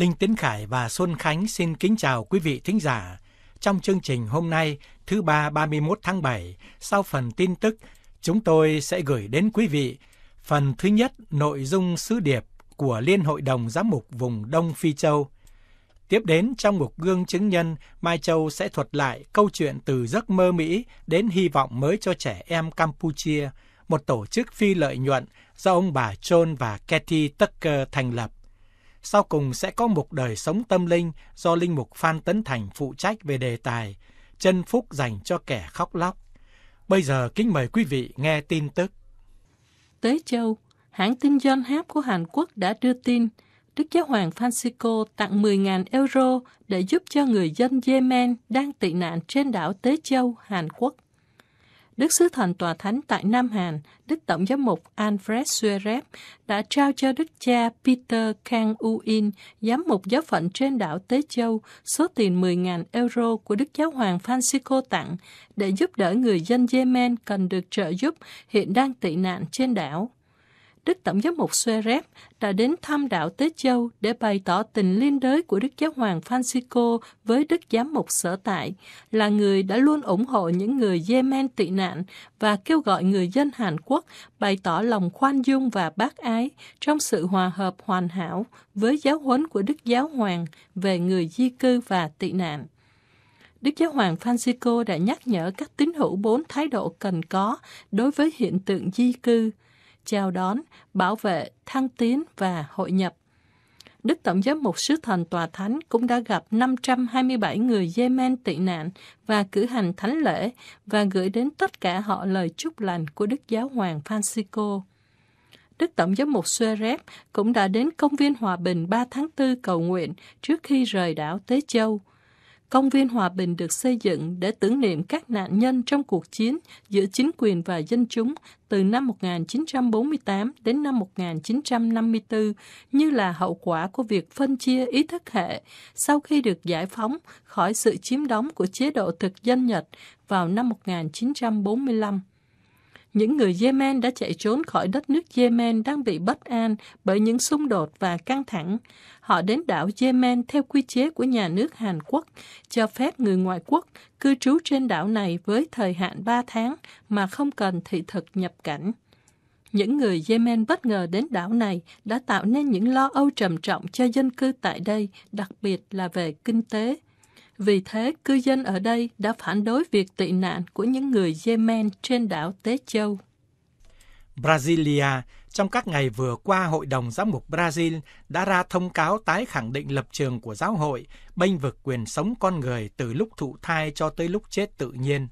Linh Tiến Khải và Xuân Khánh xin kính chào quý vị thính giả. Trong chương trình hôm nay, thứ ba 31 tháng 7, sau phần tin tức, chúng tôi sẽ gửi đến quý vị phần thứ nhất nội dung sứ điệp của Liên hội đồng giám mục vùng Đông Phi Châu. Tiếp đến trong mục gương chứng nhân, Mai Châu sẽ thuật lại câu chuyện từ giấc mơ Mỹ đến hy vọng mới cho trẻ em Campuchia, một tổ chức phi lợi nhuận do ông bà John và Kathy Tucker thành lập sau cùng sẽ có một đời sống tâm linh do Linh Mục Phan Tấn Thành phụ trách về đề tài Chân Phúc dành cho kẻ khóc lóc. Bây giờ kính mời quý vị nghe tin tức. Tế châu, hãng tin John Hap của Hàn Quốc đã đưa tin Đức Giáo Hoàng Francisco tặng 10.000 euro để giúp cho người dân Yemen đang tị nạn trên đảo Tế Châu, Hàn Quốc. Đức Sứ Thần Tòa Thánh tại Nam Hàn, Đức Tổng giám mục Alfred Suerep, đã trao cho Đức cha Peter Kang Uin, giám mục giáo phận trên đảo Tế Châu, số tiền 10.000 euro của Đức Giáo hoàng Francisco tặng để giúp đỡ người dân Yemen cần được trợ giúp hiện đang tị nạn trên đảo. Đức Tổng giám mục Suerep đã đến thăm đảo Tế Châu để bày tỏ tình liên đới của Đức Giáo hoàng Francisco với Đức giám mục sở tại, là người đã luôn ủng hộ những người Yemen tị nạn và kêu gọi người dân Hàn Quốc bày tỏ lòng khoan dung và bác ái trong sự hòa hợp hoàn hảo với giáo huấn của Đức Giáo hoàng về người di cư và tị nạn. Đức Giáo hoàng Francisco đã nhắc nhở các tín hữu bốn thái độ cần có đối với hiện tượng di cư – chào đón, bảo vệ, thăng tiến và hội nhập. Đức Tổng giám mục Sứ Thành Tòa Thánh cũng đã gặp 527 người Yemen tị nạn và cử hành thánh lễ và gửi đến tất cả họ lời chúc lành của Đức Giáo hoàng Francisco. Đức Tổng giám mục Suarez cũng đã đến Công viên Hòa Bình 3 tháng 4 cầu nguyện trước khi rời đảo Tế Châu công viên hòa bình được xây dựng để tưởng niệm các nạn nhân trong cuộc chiến giữa chính quyền và dân chúng từ năm 1948 đến năm 1954 như là hậu quả của việc phân chia ý thức hệ sau khi được giải phóng khỏi sự chiếm đóng của chế độ thực dân Nhật vào năm 1945 những người Yemen đã chạy trốn khỏi đất nước Yemen đang bị bất an bởi những xung đột và căng thẳng. Họ đến đảo Yemen theo quy chế của nhà nước Hàn Quốc, cho phép người ngoại quốc cư trú trên đảo này với thời hạn 3 tháng mà không cần thị thực nhập cảnh. Những người Yemen bất ngờ đến đảo này đã tạo nên những lo âu trầm trọng cho dân cư tại đây, đặc biệt là về kinh tế. Vì thế, cư dân ở đây đã phản đối việc tị nạn của những người Yemen trên đảo Tế Châu. Brasilia, trong các ngày vừa qua, Hội đồng Giám mục Brazil đã ra thông cáo tái khẳng định lập trường của giáo hội, bênh vực quyền sống con người từ lúc thụ thai cho tới lúc chết tự nhiên.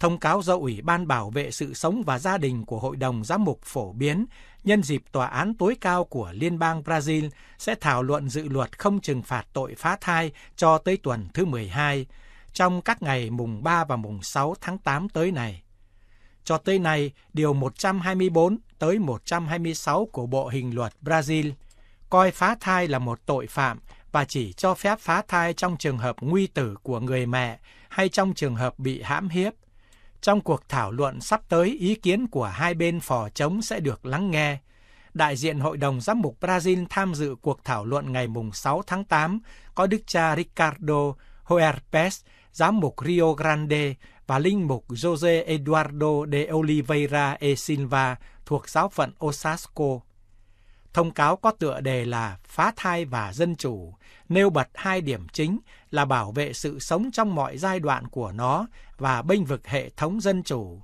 Thông cáo do Ủy ban Bảo vệ sự sống và gia đình của Hội đồng Giám mục phổ biến nhân dịp tòa án tối cao của Liên bang Brazil sẽ thảo luận dự luật không trừng phạt tội phá thai cho tới tuần thứ 12, trong các ngày mùng 3 và mùng 6 tháng 8 tới này. Cho tới nay, Điều 124 tới 126 của Bộ Hình luật Brazil coi phá thai là một tội phạm và chỉ cho phép phá thai trong trường hợp nguy tử của người mẹ hay trong trường hợp bị hãm hiếp – trong cuộc thảo luận sắp tới, ý kiến của hai bên phò chống sẽ được lắng nghe. Đại diện Hội đồng Giám mục Brazil tham dự cuộc thảo luận ngày 6 tháng 8 có Đức cha Ricardo Hoerpes, Giám mục Rio Grande và Linh mục José Eduardo de Oliveira e Silva thuộc giáo phận Osasco. Thông cáo có tựa đề là Phá thai và dân chủ, nêu bật hai điểm chính là bảo vệ sự sống trong mọi giai đoạn của nó và bênh vực hệ thống dân chủ.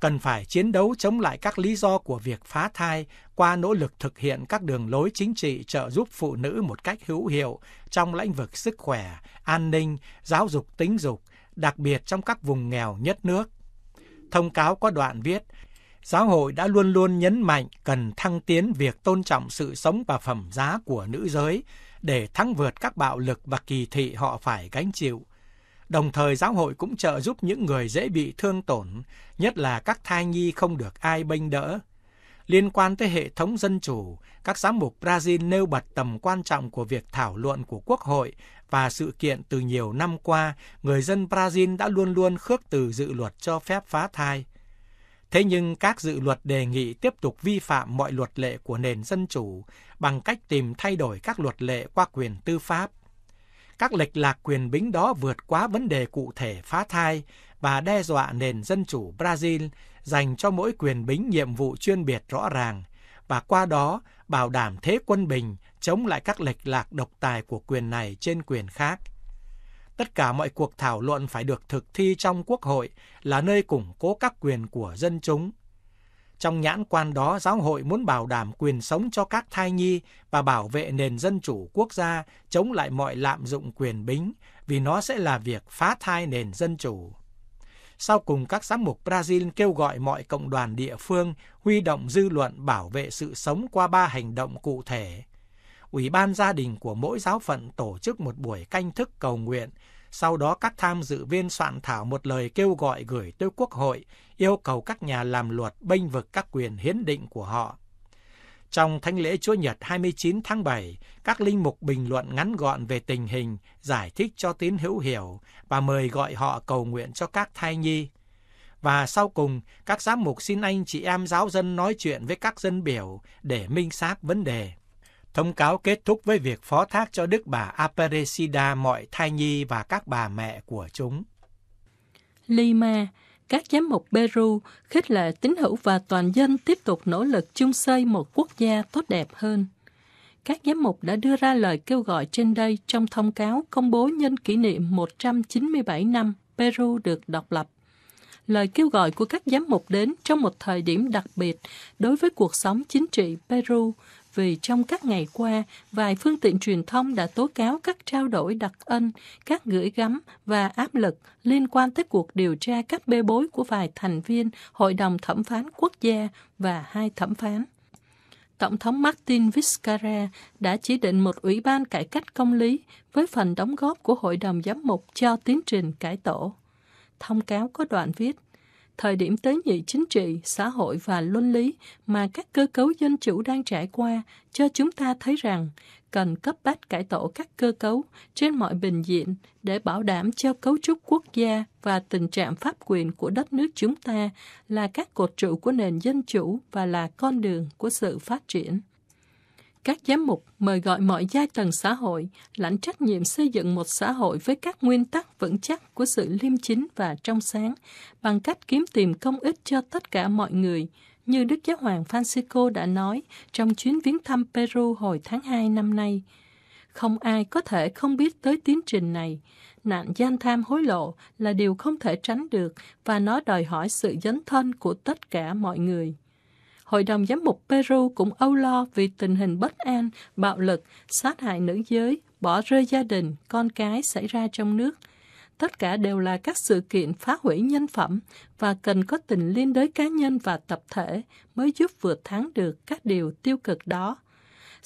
Cần phải chiến đấu chống lại các lý do của việc phá thai qua nỗ lực thực hiện các đường lối chính trị trợ giúp phụ nữ một cách hữu hiệu trong lĩnh vực sức khỏe, an ninh, giáo dục tính dục, đặc biệt trong các vùng nghèo nhất nước. Thông cáo có đoạn viết giáo hội đã luôn luôn nhấn mạnh cần thăng tiến việc tôn trọng sự sống và phẩm giá của nữ giới để thắng vượt các bạo lực và kỳ thị họ phải gánh chịu. Đồng thời giáo hội cũng trợ giúp những người dễ bị thương tổn, nhất là các thai nhi không được ai bênh đỡ. Liên quan tới hệ thống dân chủ, các giám mục Brazil nêu bật tầm quan trọng của việc thảo luận của Quốc hội và sự kiện từ nhiều năm qua, người dân Brazil đã luôn luôn khước từ dự luật cho phép phá thai. Thế nhưng các dự luật đề nghị tiếp tục vi phạm mọi luật lệ của nền dân chủ bằng cách tìm thay đổi các luật lệ qua quyền tư pháp. Các lệch lạc quyền bính đó vượt quá vấn đề cụ thể phá thai và đe dọa nền dân chủ Brazil dành cho mỗi quyền bính nhiệm vụ chuyên biệt rõ ràng và qua đó bảo đảm thế quân bình chống lại các lệch lạc độc tài của quyền này trên quyền khác – tất cả mọi cuộc thảo luận phải được thực thi trong quốc hội là nơi củng cố các quyền của dân chúng. Trong nhãn quan đó, giáo hội muốn bảo đảm quyền sống cho các thai nhi và bảo vệ nền dân chủ quốc gia chống lại mọi lạm dụng quyền bính, vì nó sẽ là việc phá thai nền dân chủ. Sau cùng, các giám mục Brazil kêu gọi mọi cộng đoàn địa phương huy động dư luận bảo vệ sự sống qua ba hành động cụ thể Ủy ban gia đình của mỗi giáo phận tổ chức một buổi canh thức cầu nguyện, sau đó các tham dự viên soạn thảo một lời kêu gọi gửi tới Quốc hội, yêu cầu các nhà làm luật bênh vực các quyền hiến định của họ. Trong thánh lễ Chúa Nhật 29 tháng 7, các linh mục bình luận ngắn gọn về tình hình, giải thích cho tín hữu hiểu và mời gọi họ cầu nguyện cho các thai nhi. Và sau cùng, các giám mục xin anh chị em giáo dân nói chuyện với các dân biểu để minh xác vấn đề. Thông cáo kết thúc với việc phó thác cho Đức bà Aparecida mọi thai nhi và các bà mẹ của chúng. Lima, các giám mục Peru khích lệ tín hữu và toàn dân tiếp tục nỗ lực chung xây một quốc gia tốt đẹp hơn. Các giám mục đã đưa ra lời kêu gọi trên đây trong thông cáo công bố nhân kỷ niệm 197 năm Peru được độc lập. Lời kêu gọi của các giám mục đến trong một thời điểm đặc biệt đối với cuộc sống chính trị Peru vì trong các ngày qua, vài phương tiện truyền thông đã tố cáo các trao đổi đặc ân, các gửi gắm và áp lực liên quan tới cuộc điều tra các bê bối của vài thành viên Hội đồng Thẩm phán Quốc gia và hai thẩm phán. Tổng thống Martin Vizcarra đã chỉ định một ủy ban cải cách công lý với phần đóng góp của Hội đồng Giám mục cho tiến trình cải tổ. Thông cáo có đoạn viết – thời điểm tế nhị chính trị, xã hội và luân lý mà các cơ cấu dân chủ đang trải qua cho chúng ta thấy rằng cần cấp bách cải tổ các cơ cấu trên mọi bình diện để bảo đảm cho cấu trúc quốc gia và tình trạng pháp quyền của đất nước chúng ta là các cột trụ của nền dân chủ và là con đường của sự phát triển các giám mục mời gọi mọi giai tầng xã hội lãnh trách nhiệm xây dựng một xã hội với các nguyên tắc vững chắc của sự liêm chính và trong sáng bằng cách kiếm tìm công ích cho tất cả mọi người như Đức Giáo hoàng Francisco đã nói trong chuyến viếng thăm Peru hồi tháng 2 năm nay. Không ai có thể không biết tới tiến trình này. Nạn gian tham hối lộ là điều không thể tránh được và nó đòi hỏi sự dấn thân của tất cả mọi người. Hội đồng Giám mục Peru cũng âu lo vì tình hình bất an, bạo lực, sát hại nữ giới, bỏ rơi gia đình, con cái xảy ra trong nước. Tất cả đều là các sự kiện phá hủy nhân phẩm và cần có tình liên đới cá nhân và tập thể mới giúp vượt thắng được các điều tiêu cực đó.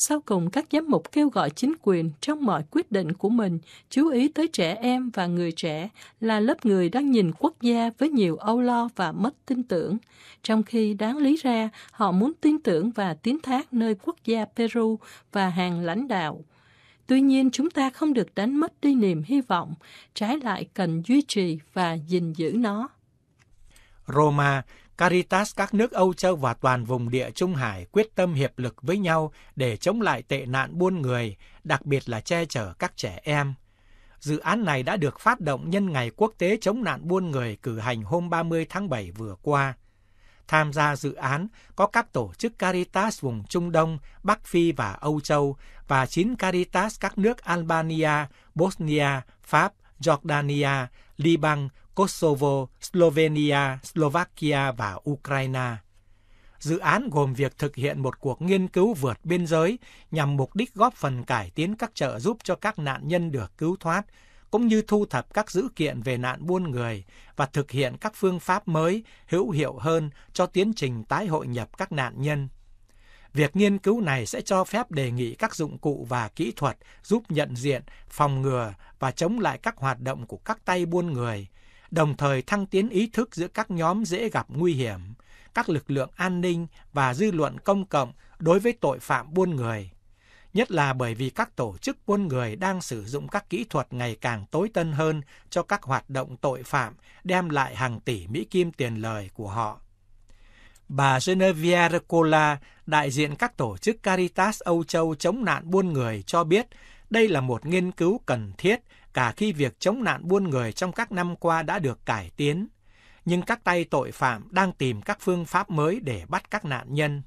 Sau cùng, các giám mục kêu gọi chính quyền trong mọi quyết định của mình chú ý tới trẻ em và người trẻ là lớp người đang nhìn quốc gia với nhiều âu lo và mất tin tưởng, trong khi đáng lý ra họ muốn tin tưởng và tiến thác nơi quốc gia Peru và hàng lãnh đạo. Tuy nhiên, chúng ta không được đánh mất đi niềm hy vọng, trái lại cần duy trì và gìn giữ nó. Roma Caritas các nước Âu Châu và toàn vùng địa Trung Hải quyết tâm hiệp lực với nhau để chống lại tệ nạn buôn người, đặc biệt là che chở các trẻ em. Dự án này đã được phát động nhân ngày quốc tế chống nạn buôn người cử hành hôm 30 tháng 7 vừa qua. Tham gia dự án có các tổ chức Caritas vùng Trung Đông, Bắc Phi và Âu Châu và 9 Caritas các nước Albania, Bosnia, Pháp, Jordania, Liban, Kosovo, Slovenia, Slovakia và Ukraine. Dự án gồm việc thực hiện một cuộc nghiên cứu vượt biên giới nhằm mục đích góp phần cải tiến các trợ giúp cho các nạn nhân được cứu thoát, cũng như thu thập các dữ kiện về nạn buôn người và thực hiện các phương pháp mới hữu hiệu hơn cho tiến trình tái hội nhập các nạn nhân. Việc nghiên cứu này sẽ cho phép đề nghị các dụng cụ và kỹ thuật giúp nhận diện, phòng ngừa và chống lại các hoạt động của các tay buôn người, đồng thời thăng tiến ý thức giữa các nhóm dễ gặp nguy hiểm, các lực lượng an ninh và dư luận công cộng đối với tội phạm buôn người, nhất là bởi vì các tổ chức buôn người đang sử dụng các kỹ thuật ngày càng tối tân hơn cho các hoạt động tội phạm đem lại hàng tỷ Mỹ Kim tiền lời của họ. Bà Genevieve Cola, đại diện các tổ chức Caritas Âu Châu chống nạn buôn người cho biết đây là một nghiên cứu cần thiết cả khi việc chống nạn buôn người trong các năm qua đã được cải tiến, nhưng các tay tội phạm đang tìm các phương pháp mới để bắt các nạn nhân.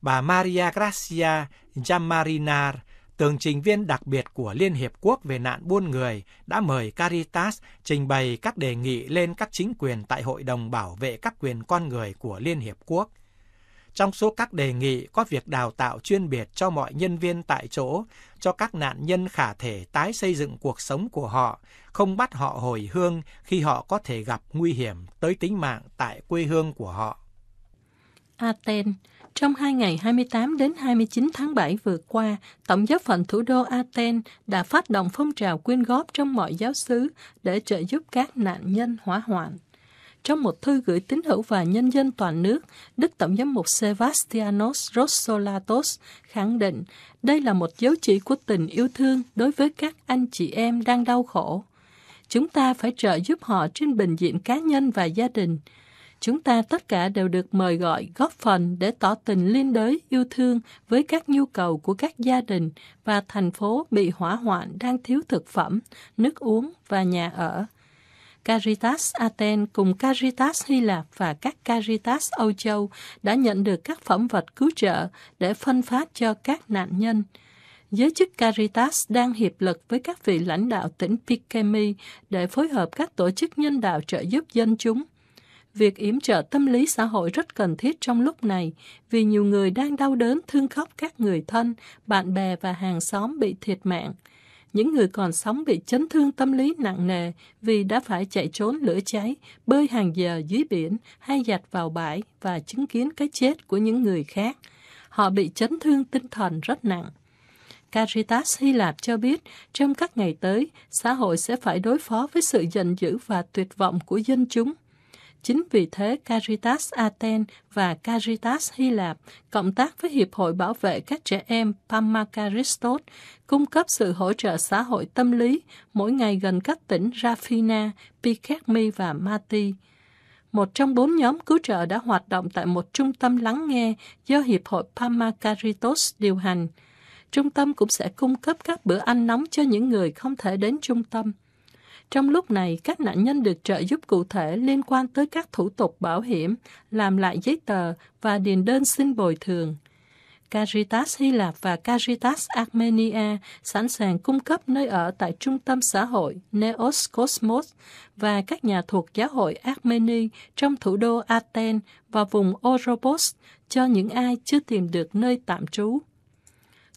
Bà Maria Gracia Jamarinar, tường trình viên đặc biệt của Liên Hiệp Quốc về nạn buôn người, đã mời Caritas trình bày các đề nghị lên các chính quyền tại Hội đồng Bảo vệ các quyền con người của Liên Hiệp Quốc. Trong số các đề nghị có việc đào tạo chuyên biệt cho mọi nhân viên tại chỗ cho các nạn nhân khả thể tái xây dựng cuộc sống của họ, không bắt họ hồi hương khi họ có thể gặp nguy hiểm tới tính mạng tại quê hương của họ. Athens trong hai ngày 28 đến 29 tháng 7 vừa qua, Tổng giáo phận thủ đô Athens đã phát động phong trào quyên góp trong mọi giáo xứ để trợ giúp các nạn nhân hỏa hoạn. Trong một thư gửi tín hữu và nhân dân toàn nước, Đức Tổng giám mục Sebastianos Rosolatos khẳng định đây là một dấu chỉ của tình yêu thương đối với các anh chị em đang đau khổ. Chúng ta phải trợ giúp họ trên bình diện cá nhân và gia đình. Chúng ta tất cả đều được mời gọi góp phần để tỏ tình liên đới yêu thương với các nhu cầu của các gia đình và thành phố bị hỏa hoạn đang thiếu thực phẩm, nước uống và nhà ở Caritas Athens cùng Caritas Hy Lạp và các Caritas Âu Châu đã nhận được các phẩm vật cứu trợ để phân phát cho các nạn nhân. Giới chức Caritas đang hiệp lực với các vị lãnh đạo tỉnh Pikemi để phối hợp các tổ chức nhân đạo trợ giúp dân chúng việc yểm trợ tâm lý xã hội rất cần thiết trong lúc này vì nhiều người đang đau đớn thương khóc các người thân bạn bè và hàng xóm bị thiệt mạng những người còn sống bị chấn thương tâm lý nặng nề vì đã phải chạy trốn lửa cháy, bơi hàng giờ dưới biển hay dạt vào bãi và chứng kiến cái chết của những người khác. Họ bị chấn thương tinh thần rất nặng. Caritas Hy Lạp cho biết, trong các ngày tới, xã hội sẽ phải đối phó với sự giận dữ và tuyệt vọng của dân chúng. Chính vì thế, Caritas Athens và Caritas Hy Lạp cộng tác với Hiệp hội Bảo vệ các trẻ em Pamakaristos cung cấp sự hỗ trợ xã hội tâm lý mỗi ngày gần các tỉnh Rafina, Piketmi và Mati. Một trong bốn nhóm cứu trợ đã hoạt động tại một trung tâm lắng nghe do Hiệp hội Pamakaritos điều hành. Trung tâm cũng sẽ cung cấp các bữa ăn nóng cho những người không thể đến trung tâm. Trong lúc này, các nạn nhân được trợ giúp cụ thể liên quan tới các thủ tục bảo hiểm, làm lại giấy tờ và điền đơn xin bồi thường. Caritas Hy Lạp và Caritas Armenia sẵn sàng cung cấp nơi ở tại trung tâm xã hội Neos Cosmos và các nhà thuộc giáo hội Armeni trong thủ đô Athens và vùng Oropos cho những ai chưa tìm được nơi tạm trú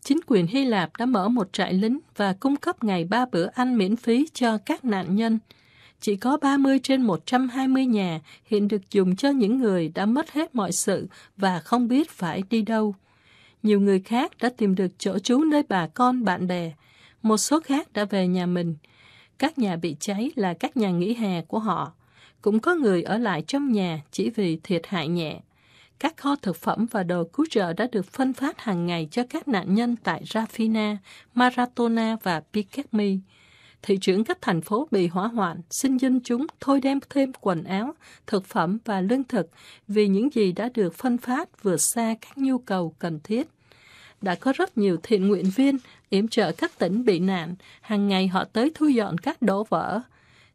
chính quyền Hy Lạp đã mở một trại lính và cung cấp ngày ba bữa ăn miễn phí cho các nạn nhân. Chỉ có 30 trên 120 nhà hiện được dùng cho những người đã mất hết mọi sự và không biết phải đi đâu. Nhiều người khác đã tìm được chỗ trú nơi bà con, bạn bè. Một số khác đã về nhà mình. Các nhà bị cháy là các nhà nghỉ hè của họ. Cũng có người ở lại trong nhà chỉ vì thiệt hại nhẹ các kho thực phẩm và đồ cứu trợ đã được phân phát hàng ngày cho các nạn nhân tại Rafina, Maratona và Piketmi. Thị trưởng các thành phố bị hỏa hoạn xin dân chúng thôi đem thêm quần áo, thực phẩm và lương thực vì những gì đã được phân phát vượt xa các nhu cầu cần thiết. Đã có rất nhiều thiện nguyện viên yểm trợ các tỉnh bị nạn, hàng ngày họ tới thu dọn các đổ vỡ.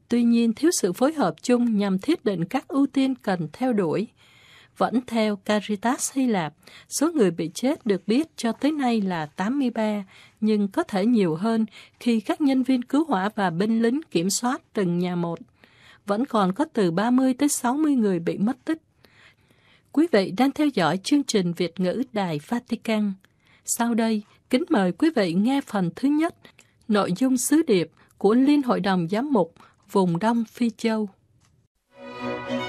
Tuy nhiên, thiếu sự phối hợp chung nhằm thiết định các ưu tiên cần theo đuổi – vẫn theo Caritas Hy Lạp, số người bị chết được biết cho tới nay là 83, nhưng có thể nhiều hơn khi các nhân viên cứu hỏa và binh lính kiểm soát từng nhà một. Vẫn còn có từ 30 tới 60 người bị mất tích. Quý vị đang theo dõi chương trình Việt ngữ Đài Vatican. Sau đây, kính mời quý vị nghe phần thứ nhất, nội dung sứ điệp của Liên Hội đồng Giám mục vùng Đông Phi Châu. Thank you.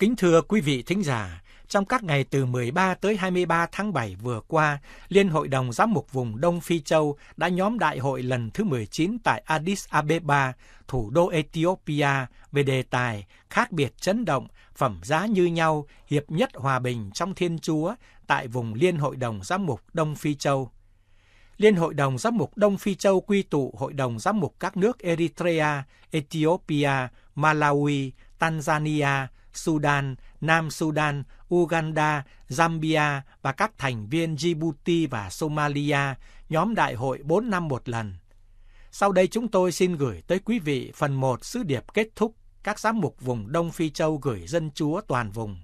Kính thưa quý vị thính giả, trong các ngày từ 13 tới 23 tháng 7 vừa qua, Liên hội đồng giám mục vùng Đông Phi Châu đã nhóm đại hội lần thứ 19 tại Addis Abeba, thủ đô Ethiopia về đề tài khác biệt chấn động, phẩm giá như nhau, hiệp nhất hòa bình trong Thiên Chúa tại vùng Liên hội đồng giám mục Đông Phi Châu. Liên hội đồng giám mục Đông Phi Châu quy tụ hội đồng giám mục các nước Eritrea, Ethiopia, Malawi, Tanzania, Sudan, Nam Sudan, Uganda, Zambia và các thành viên Djibouti và Somalia, nhóm đại hội 4 năm một lần. Sau đây chúng tôi xin gửi tới quý vị phần 1 sứ điệp kết thúc các giám mục vùng Đông Phi Châu gửi dân chúa toàn vùng.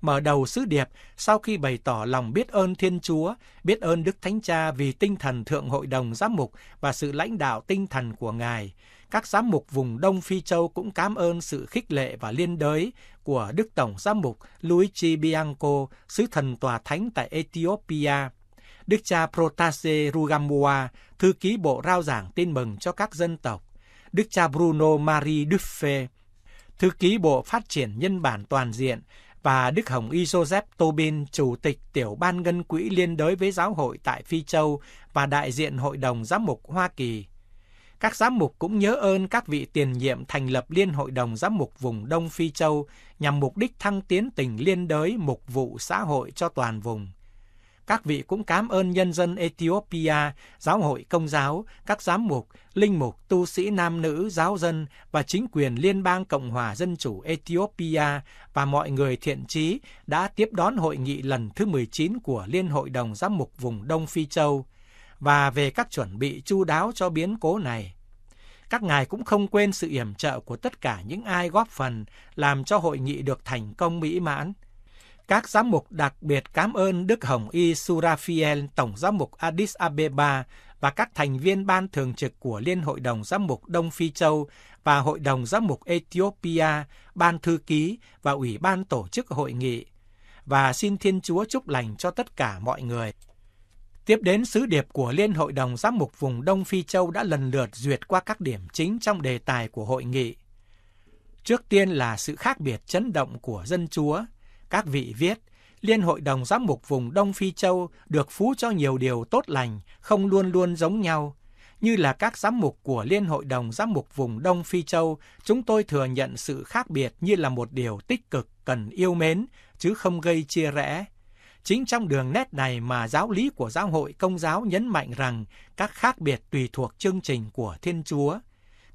Mở đầu sứ điệp sau khi bày tỏ lòng biết ơn Thiên Chúa, biết ơn Đức Thánh Cha vì tinh thần Thượng Hội đồng Giám mục và sự lãnh đạo tinh thần của Ngài, các giám mục vùng Đông Phi Châu cũng cảm ơn sự khích lệ và liên đới của Đức Tổng giám mục Luigi Bianco, sứ thần tòa thánh tại Ethiopia. Đức cha Protase Rugamua, thư ký bộ rao giảng tin mừng cho các dân tộc. Đức cha Bruno Marie Duffe, thư ký bộ phát triển nhân bản toàn diện và Đức Hồng Y Joseph Tobin, Chủ tịch Tiểu ban Ngân quỹ liên đới với giáo hội tại Phi Châu và đại diện Hội đồng Giám mục Hoa Kỳ các giám mục cũng nhớ ơn các vị tiền nhiệm thành lập Liên Hội đồng Giám mục vùng Đông Phi Châu nhằm mục đích thăng tiến tình liên đới mục vụ xã hội cho toàn vùng. Các vị cũng cảm ơn nhân dân Ethiopia, giáo hội công giáo, các giám mục, linh mục, tu sĩ nam nữ, giáo dân và chính quyền Liên bang Cộng hòa Dân chủ Ethiopia và mọi người thiện trí đã tiếp đón hội nghị lần thứ 19 của Liên hội đồng giám mục vùng Đông Phi Châu – và về các chuẩn bị chu đáo cho biến cố này. Các ngài cũng không quên sự yểm trợ của tất cả những ai góp phần làm cho hội nghị được thành công mỹ mãn. Các giám mục đặc biệt cảm ơn Đức Hồng Y Surafiel, Tổng giám mục Addis Abeba và các thành viên ban thường trực của Liên hội đồng giám mục Đông Phi Châu và Hội đồng giám mục Ethiopia, ban thư ký và ủy ban tổ chức hội nghị. Và xin Thiên Chúa chúc lành cho tất cả mọi người. Tiếp đến, sứ điệp của Liên hội đồng giám mục vùng Đông Phi Châu đã lần lượt duyệt qua các điểm chính trong đề tài của hội nghị. Trước tiên là sự khác biệt chấn động của dân chúa. Các vị viết, Liên hội đồng giám mục vùng Đông Phi Châu được phú cho nhiều điều tốt lành, không luôn luôn giống nhau. Như là các giám mục của Liên hội đồng giám mục vùng Đông Phi Châu, chúng tôi thừa nhận sự khác biệt như là một điều tích cực cần yêu mến, chứ không gây chia rẽ. Chính trong đường nét này mà giáo lý của giáo hội công giáo nhấn mạnh rằng các khác biệt tùy thuộc chương trình của Thiên Chúa.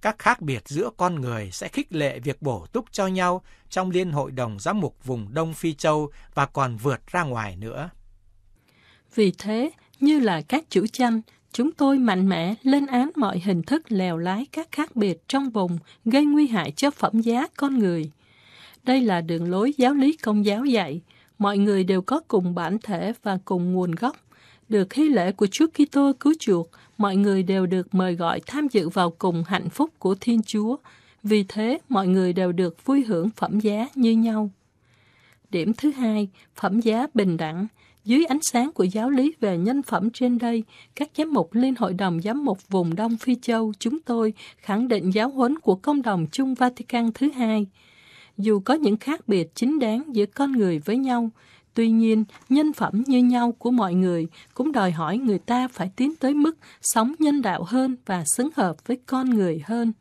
Các khác biệt giữa con người sẽ khích lệ việc bổ túc cho nhau trong Liên hội đồng giám mục vùng Đông Phi Châu và còn vượt ra ngoài nữa. Vì thế, như là các chủ chanh, chúng tôi mạnh mẽ lên án mọi hình thức lèo lái các khác biệt trong vùng gây nguy hại cho phẩm giá con người. Đây là đường lối giáo lý công giáo dạy – mọi người đều có cùng bản thể và cùng nguồn gốc. Được hy lễ của Chúa Kitô cứu chuộc, mọi người đều được mời gọi tham dự vào cùng hạnh phúc của Thiên Chúa. Vì thế, mọi người đều được vui hưởng phẩm giá như nhau. Điểm thứ hai, phẩm giá bình đẳng. Dưới ánh sáng của giáo lý về nhân phẩm trên đây, các giám mục Liên hội đồng giám mục vùng Đông Phi Châu chúng tôi khẳng định giáo huấn của công đồng chung Vatican thứ hai – dù có những khác biệt chính đáng giữa con người với nhau, tuy nhiên nhân phẩm như nhau của mọi người cũng đòi hỏi người ta phải tiến tới mức sống nhân đạo hơn và xứng hợp với con người hơn.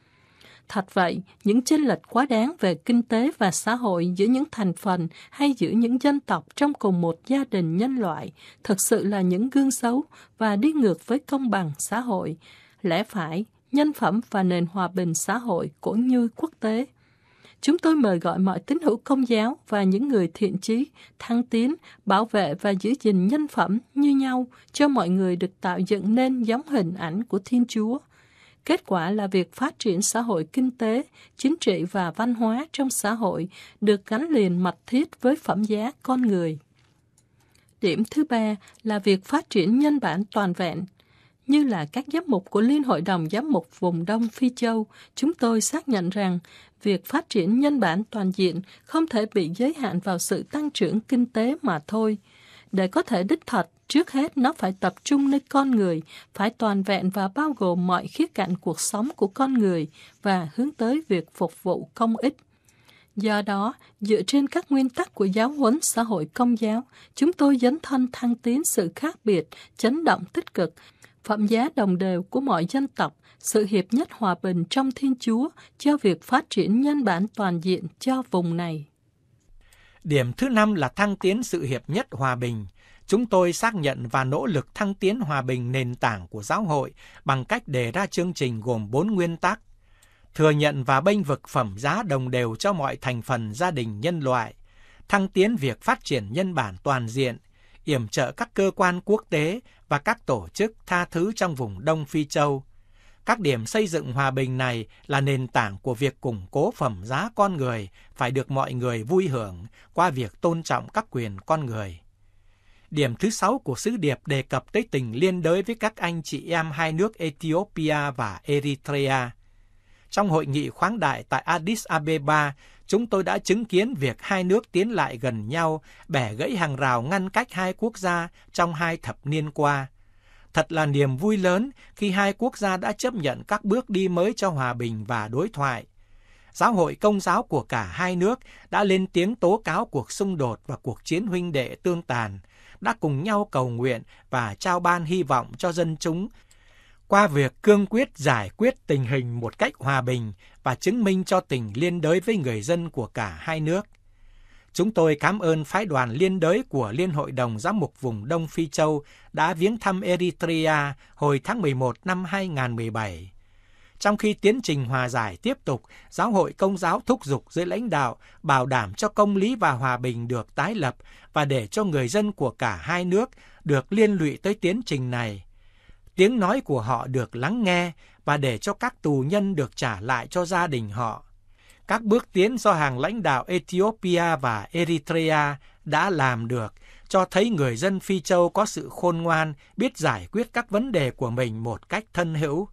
Thật vậy, những chênh lệch quá đáng về kinh tế và xã hội giữa những thành phần hay giữa những dân tộc trong cùng một gia đình nhân loại thực sự là những gương xấu và đi ngược với công bằng xã hội. Lẽ phải, nhân phẩm và nền hòa bình xã hội cũng như quốc tế Chúng tôi mời gọi mọi tín hữu công giáo và những người thiện trí, thăng tiến, bảo vệ và giữ gìn nhân phẩm như nhau cho mọi người được tạo dựng nên giống hình ảnh của Thiên Chúa. Kết quả là việc phát triển xã hội kinh tế, chính trị và văn hóa trong xã hội được gắn liền mật thiết với phẩm giá con người. Điểm thứ ba là việc phát triển nhân bản toàn vẹn như là các giám mục của Liên hội đồng giám mục vùng Đông Phi Châu, chúng tôi xác nhận rằng việc phát triển nhân bản toàn diện không thể bị giới hạn vào sự tăng trưởng kinh tế mà thôi. Để có thể đích thật, trước hết nó phải tập trung nơi con người, phải toàn vẹn và bao gồm mọi khía cạnh cuộc sống của con người và hướng tới việc phục vụ công ích. Do đó, dựa trên các nguyên tắc của giáo huấn xã hội công giáo, chúng tôi dấn thân thăng tiến sự khác biệt, chấn động tích cực, phẩm giá đồng đều của mọi dân tộc, sự hiệp nhất hòa bình trong Thiên Chúa cho việc phát triển nhân bản toàn diện cho vùng này. Điểm thứ năm là thăng tiến sự hiệp nhất hòa bình. Chúng tôi xác nhận và nỗ lực thăng tiến hòa bình nền tảng của giáo hội bằng cách đề ra chương trình gồm bốn nguyên tắc. Thừa nhận và bênh vực phẩm giá đồng đều cho mọi thành phần gia đình nhân loại. Thăng tiến việc phát triển nhân bản toàn diện, yểm trợ các cơ quan quốc tế và các tổ chức tha thứ trong vùng Đông Phi Châu. Các điểm xây dựng hòa bình này là nền tảng của việc củng cố phẩm giá con người phải được mọi người vui hưởng qua việc tôn trọng các quyền con người. Điểm thứ sáu của sứ điệp đề cập tới tình liên đới với các anh chị em hai nước Ethiopia và Eritrea. Trong hội nghị khoáng đại tại Addis Ababa chúng tôi đã chứng kiến việc hai nước tiến lại gần nhau, bẻ gãy hàng rào ngăn cách hai quốc gia trong hai thập niên qua. Thật là niềm vui lớn khi hai quốc gia đã chấp nhận các bước đi mới cho hòa bình và đối thoại. Giáo hội công giáo của cả hai nước đã lên tiếng tố cáo cuộc xung đột và cuộc chiến huynh đệ tương tàn, đã cùng nhau cầu nguyện và trao ban hy vọng cho dân chúng qua việc cương quyết giải quyết tình hình một cách hòa bình và chứng minh cho tình liên đới với người dân của cả hai nước. Chúng tôi cảm ơn phái đoàn liên đới của Liên hội đồng giám mục vùng Đông Phi Châu đã viếng thăm Eritrea hồi tháng 11 năm 2017. Trong khi tiến trình hòa giải tiếp tục, giáo hội công giáo thúc giục dưới lãnh đạo bảo đảm cho công lý và hòa bình được tái lập và để cho người dân của cả hai nước được liên lụy tới tiến trình này tiếng nói của họ được lắng nghe và để cho các tù nhân được trả lại cho gia đình họ. Các bước tiến do hàng lãnh đạo Ethiopia và Eritrea đã làm được cho thấy người dân Phi Châu có sự khôn ngoan, biết giải quyết các vấn đề của mình một cách thân hữu.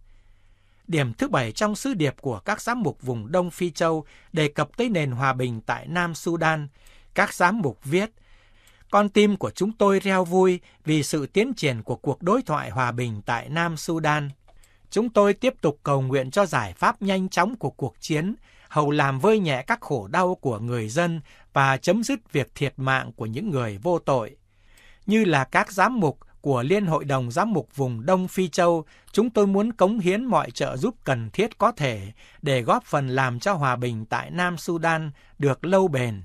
Điểm thứ bảy trong sứ điệp của các giám mục vùng Đông Phi Châu đề cập tới nền hòa bình tại Nam Sudan. Các giám mục viết – con tim của chúng tôi reo vui vì sự tiến triển của cuộc đối thoại hòa bình tại Nam Sudan. Chúng tôi tiếp tục cầu nguyện cho giải pháp nhanh chóng của cuộc chiến, hầu làm vơi nhẹ các khổ đau của người dân và chấm dứt việc thiệt mạng của những người vô tội. Như là các giám mục của Liên hội đồng giám mục vùng Đông Phi Châu, chúng tôi muốn cống hiến mọi trợ giúp cần thiết có thể để góp phần làm cho hòa bình tại Nam Sudan được lâu bền.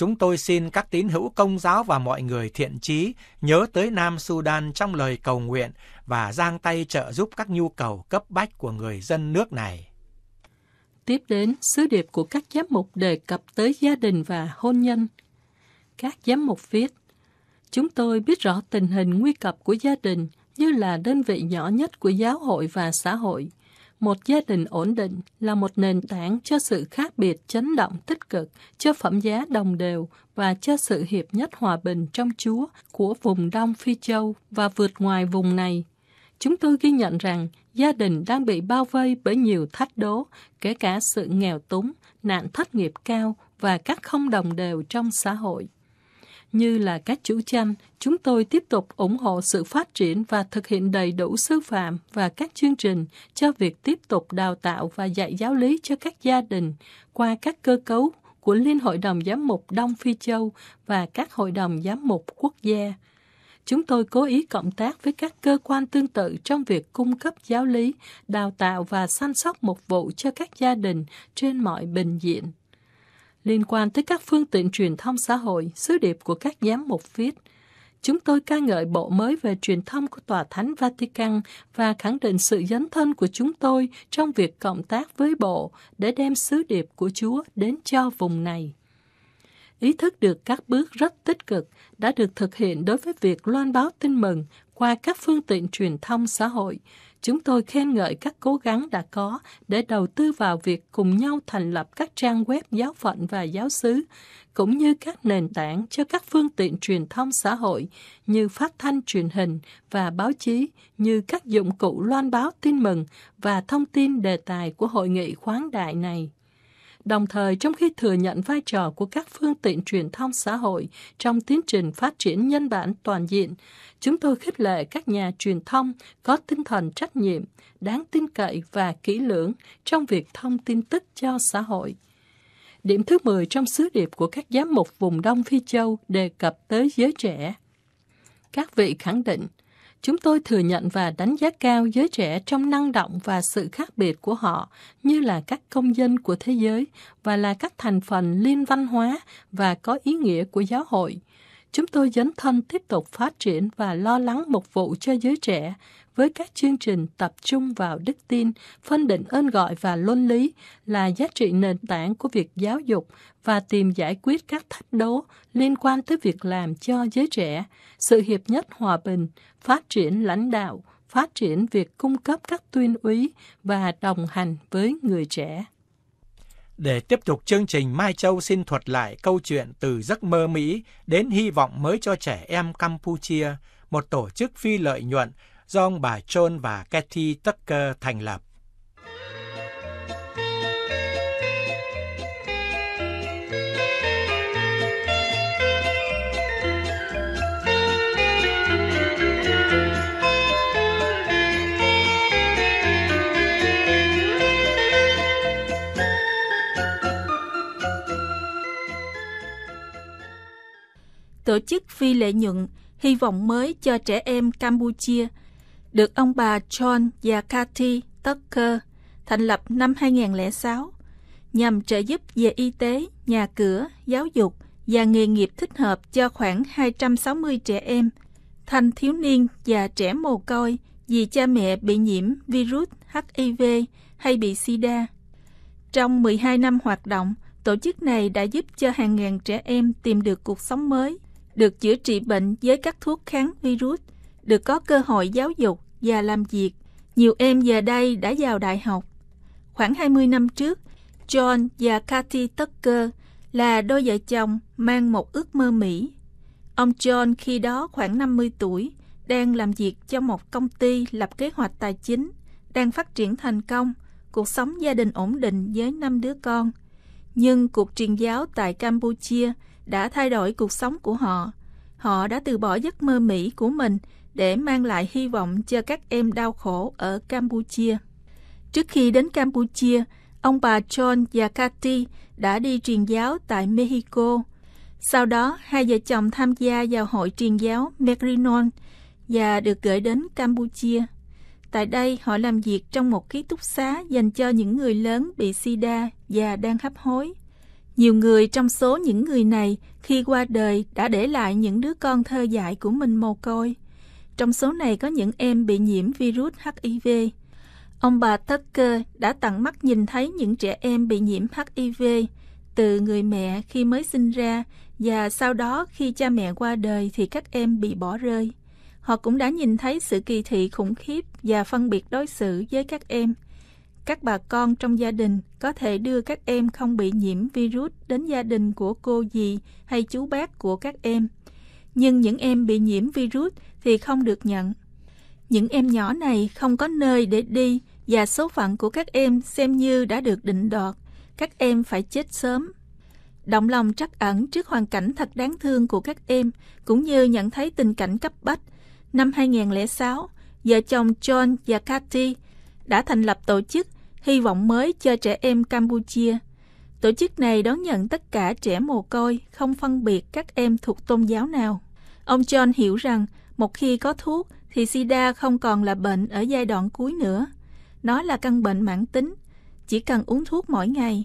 Chúng tôi xin các tín hữu công giáo và mọi người thiện trí nhớ tới Nam Sudan trong lời cầu nguyện và giang tay trợ giúp các nhu cầu cấp bách của người dân nước này. Tiếp đến, sứ điệp của các giám mục đề cập tới gia đình và hôn nhân. Các giám mục viết, Chúng tôi biết rõ tình hình nguy cập của gia đình như là đơn vị nhỏ nhất của giáo hội và xã hội một gia đình ổn định là một nền tảng cho sự khác biệt chấn động tích cực, cho phẩm giá đồng đều và cho sự hiệp nhất hòa bình trong Chúa của vùng Đông Phi Châu và vượt ngoài vùng này. Chúng tôi ghi nhận rằng gia đình đang bị bao vây bởi nhiều thách đố, kể cả sự nghèo túng, nạn thất nghiệp cao và các không đồng đều trong xã hội như là các chủ chăn, chúng tôi tiếp tục ủng hộ sự phát triển và thực hiện đầy đủ sư phạm và các chương trình cho việc tiếp tục đào tạo và dạy giáo lý cho các gia đình qua các cơ cấu của Liên Hội đồng Giám mục Đông Phi Châu và các hội đồng giám mục quốc gia. Chúng tôi cố ý cộng tác với các cơ quan tương tự trong việc cung cấp giáo lý, đào tạo và săn sóc mục vụ cho các gia đình trên mọi bình diện liên quan tới các phương tiện truyền thông xã hội, sứ điệp của các giám mục viết. Chúng tôi ca ngợi bộ mới về truyền thông của Tòa Thánh Vatican và khẳng định sự dấn thân của chúng tôi trong việc cộng tác với bộ để đem sứ điệp của Chúa đến cho vùng này ý thức được các bước rất tích cực đã được thực hiện đối với việc loan báo tin mừng qua các phương tiện truyền thông xã hội chúng tôi khen ngợi các cố gắng đã có để đầu tư vào việc cùng nhau thành lập các trang web giáo phận và giáo xứ, cũng như các nền tảng cho các phương tiện truyền thông xã hội như phát thanh truyền hình và báo chí, như các dụng cụ loan báo tin mừng và thông tin đề tài của hội nghị khoáng đại này. Đồng thời, trong khi thừa nhận vai trò của các phương tiện truyền thông xã hội trong tiến trình phát triển nhân bản toàn diện, chúng tôi khích lệ các nhà truyền thông có tinh thần trách nhiệm, đáng tin cậy và kỹ lưỡng trong việc thông tin tức cho xã hội. Điểm thứ 10 trong sứ điệp của các giám mục vùng Đông Phi Châu đề cập tới giới trẻ. Các vị khẳng định, chúng tôi thừa nhận và đánh giá cao giới trẻ trong năng động và sự khác biệt của họ như là các công dân của thế giới và là các thành phần liên văn hóa và có ý nghĩa của giáo hội chúng tôi dấn thân tiếp tục phát triển và lo lắng mục vụ cho giới trẻ với các chương trình tập trung vào đức tin, phân định ơn gọi và luân lý là giá trị nền tảng của việc giáo dục và tìm giải quyết các thách đố liên quan tới việc làm cho giới trẻ, sự hiệp nhất hòa bình, phát triển lãnh đạo, phát triển việc cung cấp các tuyên úy và đồng hành với người trẻ. Để tiếp tục chương trình, Mai Châu xin thuật lại câu chuyện từ giấc mơ Mỹ đến hy vọng mới cho trẻ em Campuchia, một tổ chức phi lợi nhuận do ông bà John và Kathy Tucker thành lập. tổ chức phi lợi nhuận hy vọng mới cho trẻ em Campuchia được ông bà John và Kathy Tucker thành lập năm 2006 nhằm trợ giúp về y tế, nhà cửa, giáo dục và nghề nghiệp thích hợp cho khoảng 260 trẻ em, thanh thiếu niên và trẻ mồ côi vì cha mẹ bị nhiễm virus HIV hay bị sida. Trong 12 năm hoạt động, tổ chức này đã giúp cho hàng ngàn trẻ em tìm được cuộc sống mới, được chữa trị bệnh với các thuốc kháng virus – được có cơ hội giáo dục và làm việc. Nhiều em giờ đây đã vào đại học. Khoảng 20 năm trước, John và Kathy Tucker là đôi vợ chồng mang một ước mơ Mỹ. Ông John khi đó khoảng 50 tuổi, đang làm việc cho một công ty lập kế hoạch tài chính, đang phát triển thành công, cuộc sống gia đình ổn định với năm đứa con. Nhưng cuộc truyền giáo tại Campuchia đã thay đổi cuộc sống của họ họ đã từ bỏ giấc mơ Mỹ của mình để mang lại hy vọng cho các em đau khổ ở Campuchia. Trước khi đến Campuchia, ông bà John và Cathy đã đi truyền giáo tại Mexico. Sau đó, hai vợ chồng tham gia vào hội truyền giáo Merinon và được gửi đến Campuchia. Tại đây, họ làm việc trong một ký túc xá dành cho những người lớn bị sida và đang hấp hối. Nhiều người trong số những người này khi qua đời đã để lại những đứa con thơ dại của mình mồ côi. Trong số này có những em bị nhiễm virus HIV. Ông bà Tucker đã tận mắt nhìn thấy những trẻ em bị nhiễm HIV từ người mẹ khi mới sinh ra và sau đó khi cha mẹ qua đời thì các em bị bỏ rơi. Họ cũng đã nhìn thấy sự kỳ thị khủng khiếp và phân biệt đối xử với các em – các bà con trong gia đình có thể đưa các em không bị nhiễm virus đến gia đình của cô dì hay chú bác của các em. Nhưng những em bị nhiễm virus thì không được nhận. Những em nhỏ này không có nơi để đi và số phận của các em xem như đã được định đoạt. Các em phải chết sớm. Động lòng trắc ẩn trước hoàn cảnh thật đáng thương của các em, cũng như nhận thấy tình cảnh cấp bách. Năm 2006, vợ chồng John và Cathy đã thành lập tổ chức hy vọng mới cho trẻ em Campuchia. Tổ chức này đón nhận tất cả trẻ mồ côi, không phân biệt các em thuộc tôn giáo nào. Ông John hiểu rằng một khi có thuốc thì sida không còn là bệnh ở giai đoạn cuối nữa. Nó là căn bệnh mãn tính, chỉ cần uống thuốc mỗi ngày.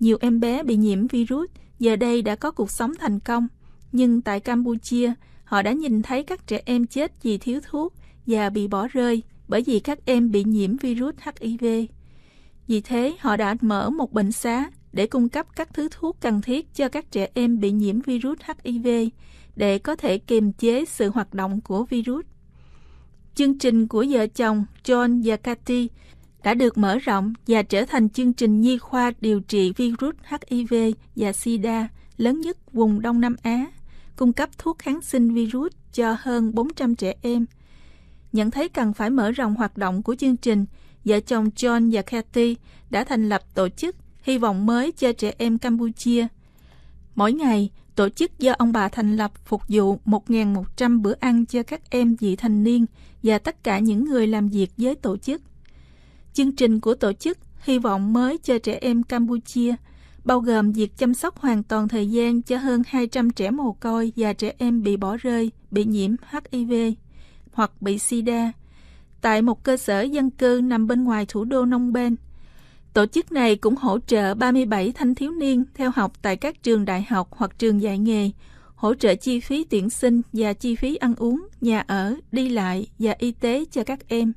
Nhiều em bé bị nhiễm virus giờ đây đã có cuộc sống thành công, nhưng tại Campuchia, họ đã nhìn thấy các trẻ em chết vì thiếu thuốc và bị bỏ rơi bởi vì các em bị nhiễm virus HIV. Vì thế, họ đã mở một bệnh xá để cung cấp các thứ thuốc cần thiết cho các trẻ em bị nhiễm virus HIV để có thể kiềm chế sự hoạt động của virus. Chương trình của vợ chồng John và Kathy đã được mở rộng và trở thành chương trình nhi khoa điều trị virus HIV và SIDA lớn nhất vùng Đông Nam Á, cung cấp thuốc kháng sinh virus cho hơn 400 trẻ em. Nhận thấy cần phải mở rộng hoạt động của chương trình vợ chồng John và Kathy đã thành lập tổ chức Hy vọng mới cho trẻ em Campuchia. Mỗi ngày, tổ chức do ông bà thành lập phục vụ 1.100 bữa ăn cho các em vị thành niên và tất cả những người làm việc với tổ chức. Chương trình của tổ chức Hy vọng mới cho trẻ em Campuchia bao gồm việc chăm sóc hoàn toàn thời gian cho hơn 200 trẻ mồ côi và trẻ em bị bỏ rơi, bị nhiễm HIV hoặc bị sida tại một cơ sở dân cư nằm bên ngoài thủ đô Nông Bên. Tổ chức này cũng hỗ trợ 37 thanh thiếu niên theo học tại các trường đại học hoặc trường dạy nghề, hỗ trợ chi phí tuyển sinh và chi phí ăn uống, nhà ở, đi lại và y tế cho các em.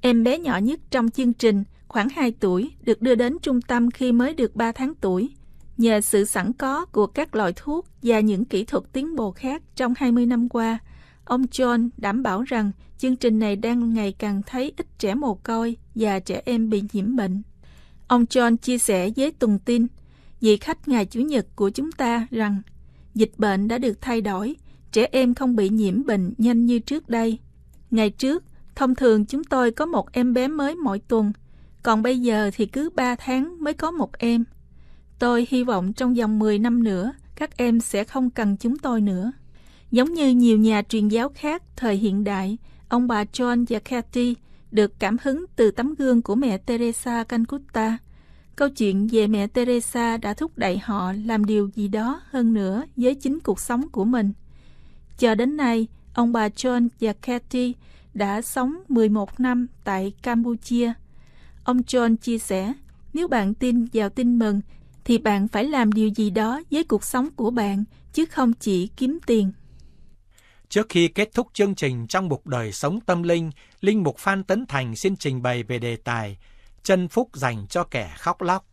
Em bé nhỏ nhất trong chương trình, khoảng 2 tuổi, được đưa đến trung tâm khi mới được 3 tháng tuổi. Nhờ sự sẵn có của các loại thuốc và những kỹ thuật tiến bộ khác trong 20 năm qua – Ông John đảm bảo rằng chương trình này đang ngày càng thấy ít trẻ mồ côi và trẻ em bị nhiễm bệnh. Ông John chia sẻ với Tuần Tin, vị khách ngày Chủ nhật của chúng ta rằng dịch bệnh đã được thay đổi, trẻ em không bị nhiễm bệnh nhanh như trước đây. Ngày trước, thông thường chúng tôi có một em bé mới mỗi tuần, còn bây giờ thì cứ 3 tháng mới có một em. Tôi hy vọng trong vòng 10 năm nữa, các em sẽ không cần chúng tôi nữa. Giống như nhiều nhà truyền giáo khác thời hiện đại, ông bà John và Cathy được cảm hứng từ tấm gương của mẹ Teresa Cancutta Câu chuyện về mẹ Teresa đã thúc đẩy họ làm điều gì đó hơn nữa với chính cuộc sống của mình. Cho đến nay, ông bà John và Cathy đã sống 11 năm tại Campuchia. Ông John chia sẻ, nếu bạn tin vào tin mừng thì bạn phải làm điều gì đó với cuộc sống của bạn chứ không chỉ kiếm tiền. Trước khi kết thúc chương trình trong mục đời sống tâm linh, Linh Mục Phan Tấn Thành xin trình bày về đề tài Chân Phúc dành cho kẻ khóc lóc.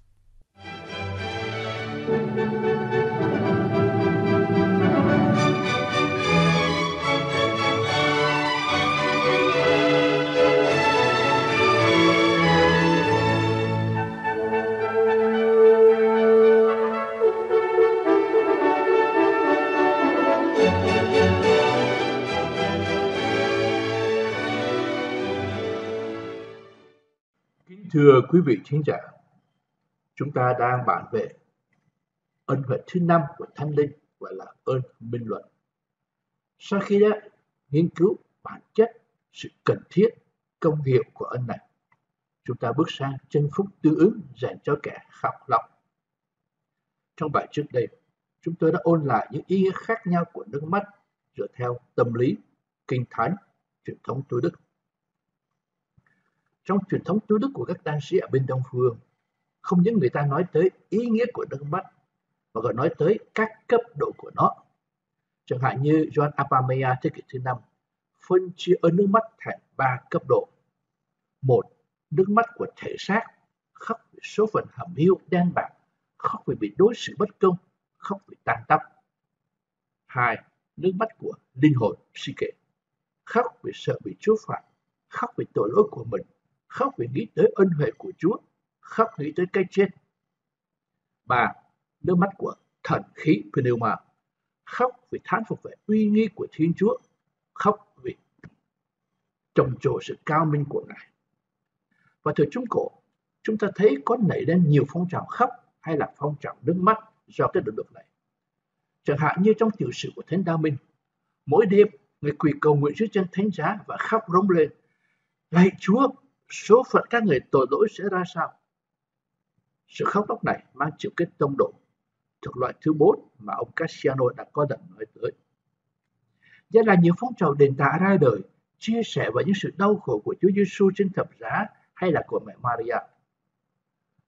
Thưa quý vị khán giả, chúng ta đang bàn về ân huệ thứ năm của Thánh Linh gọi là ơn minh luận. Sau khi đã nghiên cứu bản chất, sự cần thiết, công hiệu của ân này, chúng ta bước sang chân phúc tương ứng dành cho kẻ học lọc. Trong bài trước đây, chúng tôi đã ôn lại những ý nghĩa khác nhau của nước mắt dựa theo tâm lý, kinh thánh, truyền thống tu đức trong truyền thống tu đức của các tăng sĩ ở bên Đông Phương, không những người ta nói tới ý nghĩa của nước mắt, mà còn nói tới các cấp độ của nó. Chẳng hạn như John Apameya thế kỷ thứ năm phân chia ở nước mắt thành ba cấp độ. Một, nước mắt của thể xác, khóc vì số phận hầm hiu đen bạc, khóc vì bị đối xử bất công, khóc vì tan tóc. Hai, nước mắt của linh hồn, si kệ, khóc vì sợ bị chúa phạt, khóc vì tội lỗi của mình, khóc vì nghĩ tới ân huệ của Chúa, khóc nghĩ tới cái chết. Ba, nước mắt của thần khí Pneuma, khóc vì thán phục về uy nghi của Thiên Chúa, khóc vì trồng trồ sự cao minh của Ngài. Và thời Trung Cổ, chúng ta thấy có nảy lên nhiều phong trào khóc hay là phong trào nước mắt do cái động lực này. Chẳng hạn như trong tiểu sử của Thánh Đa Minh, mỗi đêm người quỳ cầu nguyện dưới chân thánh giá và khóc rống lên. Lạy Chúa, số phận các người tội lỗi sẽ ra sao? Sự khóc lóc này mang chiều kích tông độ, thuộc loại thứ bốn mà ông Cassiano đã có lần nói tới. Do là những phong trào đền tả ra đời, chia sẻ về những sự đau khổ của Chúa Giêsu trên thập giá hay là của mẹ Maria.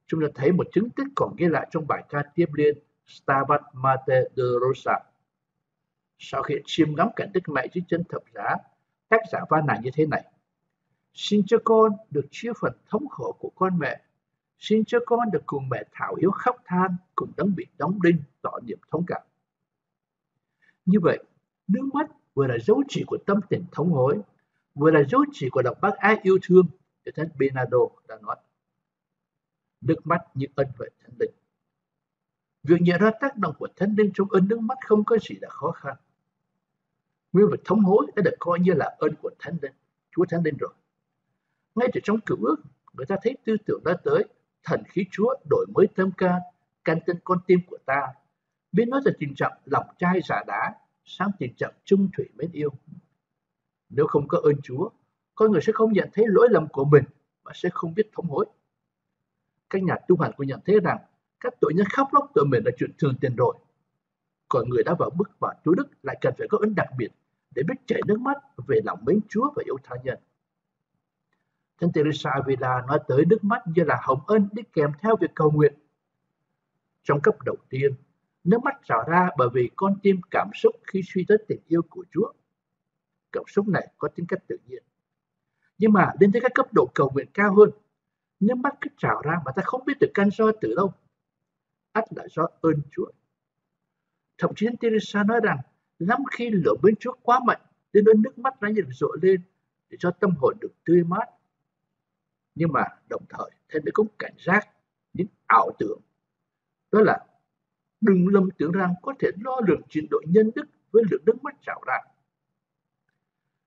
Chúng ta thấy một chứng tích còn ghi lại trong bài ca tiếp liên Stabat Mater de Rosa. Sau khi chiêm ngắm cảnh Đức Mẹ dưới chân thập giá, tác giả văn này như thế này. Xin cho con được chia phần thống khổ của con mẹ. Xin cho con được cùng mẹ thảo hiếu khóc than, cùng đấng bị đóng đinh, tỏ niềm thống cảm. Như vậy, nước mắt vừa là dấu chỉ của tâm tình thống hối, vừa là dấu chỉ của lòng bác ái yêu thương, để thánh Bernardo đã nói. Nước mắt như ân huệ thánh linh. Việc nhận ra tác động của thánh linh trong ơn nước mắt không có gì là khó khăn. Nguyên vật thống hối đã được coi như là ơn của thánh linh, Chúa thánh linh rồi. Ngay từ trong cựu ước, người ta thấy tư tưởng đã tới, thần khí Chúa đổi mới tâm can, can tinh con tim của ta, biến nó từ tình trạng lòng trai giả đá sang tình trạng trung thủy mến yêu. Nếu không có ơn Chúa, con người sẽ không nhận thấy lỗi lầm của mình và sẽ không biết thống hối. Các nhà tu hành cũng nhận thấy rằng các tội nhân khóc lóc tội mình là chuyện thường tình rồi. Còn người đã vào bước vào chúa đức lại cần phải có ơn đặc biệt để biết chảy nước mắt về lòng mến Chúa và yêu tha nhân. Thánh Teresa Avila nói tới nước mắt như là hồng ân đi kèm theo việc cầu nguyện. Trong cấp đầu tiên, nước mắt trào ra bởi vì con tim cảm xúc khi suy tới tình yêu của Chúa. Cảm xúc này có tính cách tự nhiên. Nhưng mà đến tới các cấp độ cầu nguyện cao hơn, nước mắt cứ trào ra mà ta không biết được căn do từ đâu. ắt là do ơn Chúa. Thậm chí Teresa nói rằng, lắm khi lửa bên Chúa quá mạnh, nên nước mắt nó nhịp rộ lên để cho tâm hồn được tươi mát nhưng mà đồng thời thầy mới cũng cảnh giác những ảo tưởng đó là đừng lầm tưởng rằng có thể lo lường chuyển đổi nhân đức với lượng nước mắt rạo ra.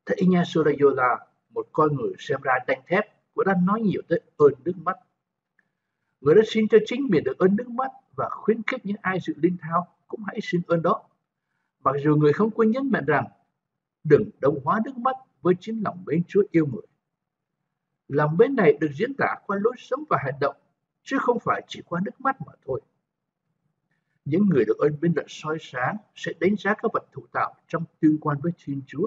thầy Ignacio Loyola một con người xem ra đanh thép cũng đã nói nhiều tới ơn nước mắt người đã xin cho chính mình được ơn nước mắt và khuyến khích những ai dự linh thao cũng hãy xin ơn đó mặc dù người không quên nhấn mạnh rằng đừng đồng hóa nước mắt với chính lòng mến Chúa yêu người Lòng mến này được diễn tả qua lối sống và hành động, chứ không phải chỉ qua nước mắt mà thôi. Những người được ơn mến luận soi sáng sẽ đánh giá các vật thụ tạo trong tương quan với Thiên Chúa.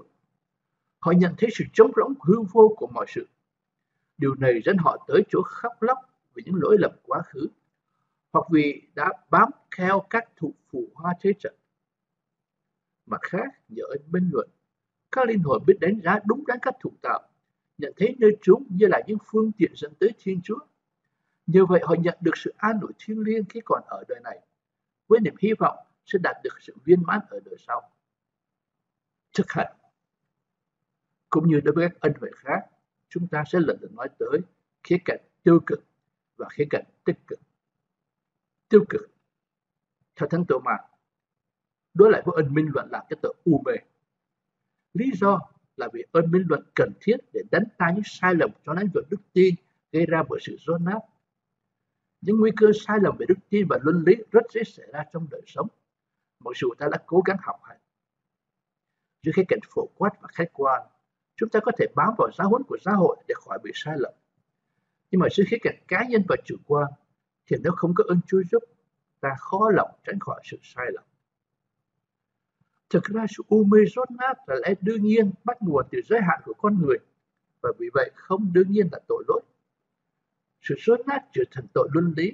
Họ nhận thấy sự trống rỗng hư vô của mọi sự. Điều này dẫn họ tới chỗ khóc lóc vì những lỗi lầm quá khứ, hoặc vì đã bám theo các thụ phù hoa thế trận. Mặt khác, nhờ ơn bên luận, các linh hồn biết đánh giá đúng đắn các thụ tạo nhận thấy nơi chúng như là những phương tiện dẫn tới Thiên Chúa. Như vậy họ nhận được sự an ủi thiêng liêng khi còn ở đời này, với niềm hy vọng sẽ đạt được sự viên mãn ở đời sau. Thực hành Cũng như đối với các ân huệ khác, chúng ta sẽ lần lượt nói tới khía cạnh tiêu cực và khía cạnh tích cực. Tiêu cực Theo Thánh Tô Mạc, đối lại với ân minh luận là cái tội u mê. Lý do là vì ơn minh luật cần thiết để đánh tan những sai lầm trong lãnh vực đức tin gây ra bởi sự dốt nát. Những nguy cơ sai lầm về đức tin và luân lý rất dễ xảy ra trong đời sống, mặc dù ta đã cố gắng học hành. Dưới khía cạnh phổ quát và khách quan, chúng ta có thể bám vào giáo huấn của xã hội để khỏi bị sai lầm. Nhưng mà dưới khía cạnh cá nhân và chủ quan, thì nếu không có ơn Chúa giúp, ta khó lòng tránh khỏi sự sai lầm. Thực ra sự u mê rốt nát là lẽ đương nhiên bắt nguồn từ giới hạn của con người và vì vậy không đương nhiên là tội lỗi. Sự rốt nát trở thành tội luân lý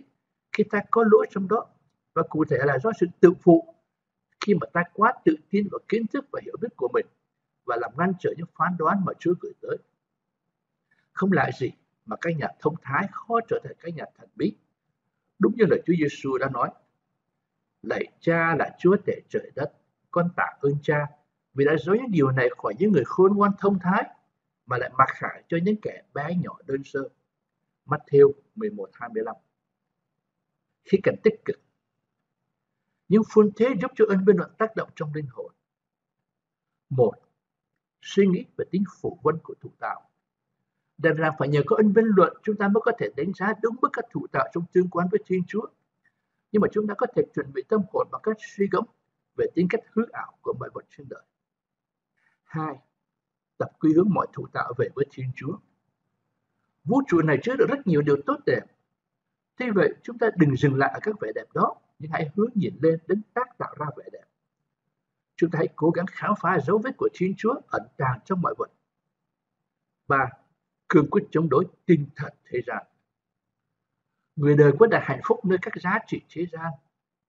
khi ta có lỗi trong đó và cụ thể là do sự tự phụ khi mà ta quá tự tin vào kiến thức và hiểu biết của mình và làm ngăn trở những phán đoán mà Chúa gửi tới. Không lạ gì mà các nhà thông thái khó trở thành các nhà thần bí. Đúng như lời Chúa Giêsu đã nói, lạy cha là Chúa tể trời đất, con tạ ơn cha vì đã giấu những điều này khỏi những người khôn ngoan thông thái mà lại mặc khải cho những kẻ bé nhỏ đơn sơ. Matthew 11:25. Khi cần tích cực, những phương thế giúp cho ơn bên luận tác động trong linh hồn. Một, suy nghĩ về tính phụ vân của thủ tạo. Đàn là phải nhờ có ân bên luận chúng ta mới có thể đánh giá đúng mức các thủ tạo trong tương quan với Thiên Chúa. Nhưng mà chúng ta có thể chuẩn bị tâm hồn bằng cách suy gẫm về tính cách hư ảo của mọi vật trên đời. Hai, tập quy hướng mọi thủ tạo về với Thiên Chúa. Vũ trụ này chứa được rất nhiều điều tốt đẹp. Thế vậy, chúng ta đừng dừng lại ở các vẻ đẹp đó, nhưng hãy hướng nhìn lên đến tác tạo ra vẻ đẹp. Chúng ta hãy cố gắng khám phá dấu vết của Thiên Chúa ẩn tàng trong mọi vật. Ba, cương quyết chống đối tinh thần thế gian. Người đời có đại hạnh phúc nơi các giá trị thế gian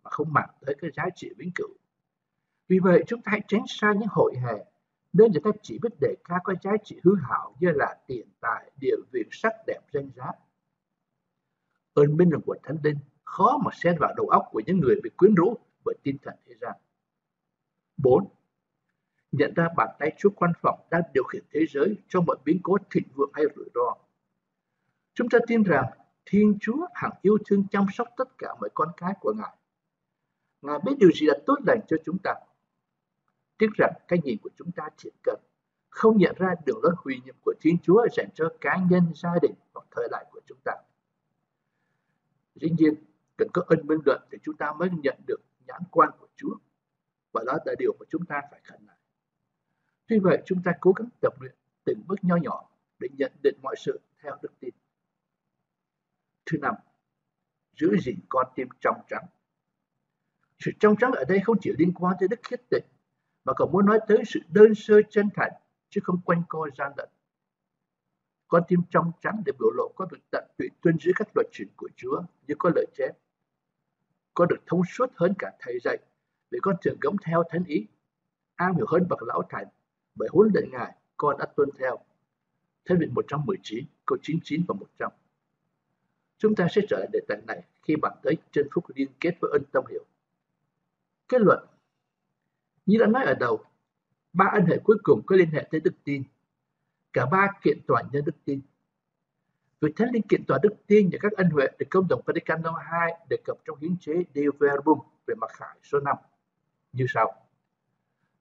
mà không màng tới cái giá trị vĩnh cửu vì vậy chúng ta hãy tránh xa những hội hè nên người ta chỉ biết đề cao có giá trị hư hảo như là tiền tài, địa vị, sắc đẹp, danh giá. Ơn minh của Thánh Linh khó mà xen vào đầu óc của những người bị quyến rũ bởi tinh thần thế gian. 4. Nhận ra bàn tay Chúa quan phòng đang điều khiển thế giới trong mọi biến cố thịnh vượng hay rủi ro. Chúng ta tin rằng Thiên Chúa hằng yêu thương chăm sóc tất cả mọi con cái của Ngài. Ngài biết điều gì là tốt lành cho chúng ta tiếc rằng cái nhìn của chúng ta chỉ cần không nhận ra đường lối huy nhiệm của Thiên Chúa dành cho cá nhân, gia đình hoặc thời đại của chúng ta. Dĩ nhiên, cần có ân minh luận để chúng ta mới nhận được nhãn quan của Chúa. Và đó là điều mà chúng ta phải khẩn lại. Tuy vậy, chúng ta cố gắng tập luyện từng bước nhỏ nhỏ để nhận định mọi sự theo đức tin. Thứ năm, giữ gìn con tim trong trắng. Sự trong trắng ở đây không chỉ liên quan tới đức khiết định mà còn muốn nói tới sự đơn sơ chân thành chứ không quanh co gian lận. Con tim trong trắng để biểu lộ có được tận tụy tuân giữ các luật chuyển của Chúa như có lời chép. Có được thông suốt hơn cả thầy dạy vì con thường gấm theo thánh ý. Am hiểu hơn bậc lão thành bởi huấn luyện ngài con đã tuân theo. Thế viện 119, câu 99 và 100. Chúng ta sẽ trở lại đề tài này khi bạn tới chân phúc liên kết với ân tâm hiểu. Kết luận như đã nói ở đầu, ba ân hệ cuối cùng có liên hệ tới đức tin. Cả ba kiện toàn nhân đức tin. Việc thánh linh kiện toàn đức tin và các ân huệ được công đồng Vaticano II đề cập trong hiến chế De Verbum về mặt khải số 5 như sau.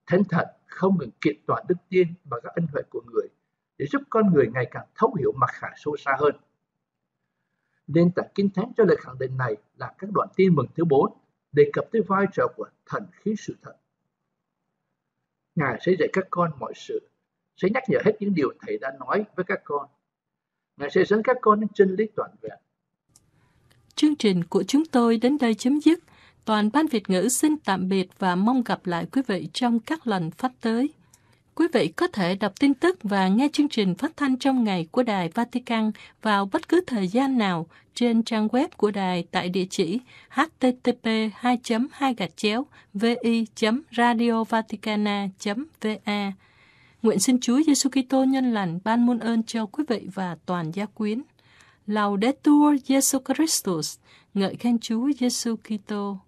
Thánh thần không ngừng kiện toàn đức tin và các ân huệ của người để giúp con người ngày càng thấu hiểu mặt khải sâu xa hơn. Nên tảng kinh thánh cho lời khẳng định này là các đoạn tin mừng thứ 4 đề cập tới vai trò của thần khí sự thật Ngài sẽ dạy các con mọi sự, sẽ nhắc nhở hết những điều Thầy đã nói với các con. Ngài sẽ dẫn các con đến chân lý toàn vẹn. Chương trình của chúng tôi đến đây chấm dứt. Toàn ban Việt ngữ xin tạm biệt và mong gặp lại quý vị trong các lần phát tới. Quý vị có thể đọc tin tức và nghe chương trình phát thanh trong ngày của Đài Vatican vào bất cứ thời gian nào trên trang web của Đài tại địa chỉ http 2 2 vi radiovaticana va Nguyện xin Chúa Giêsu Kitô nhân lành ban muôn ơn cho quý vị và toàn gia quyến. Laudetur Jesu Christus, ngợi khen Chúa Giêsu Kitô.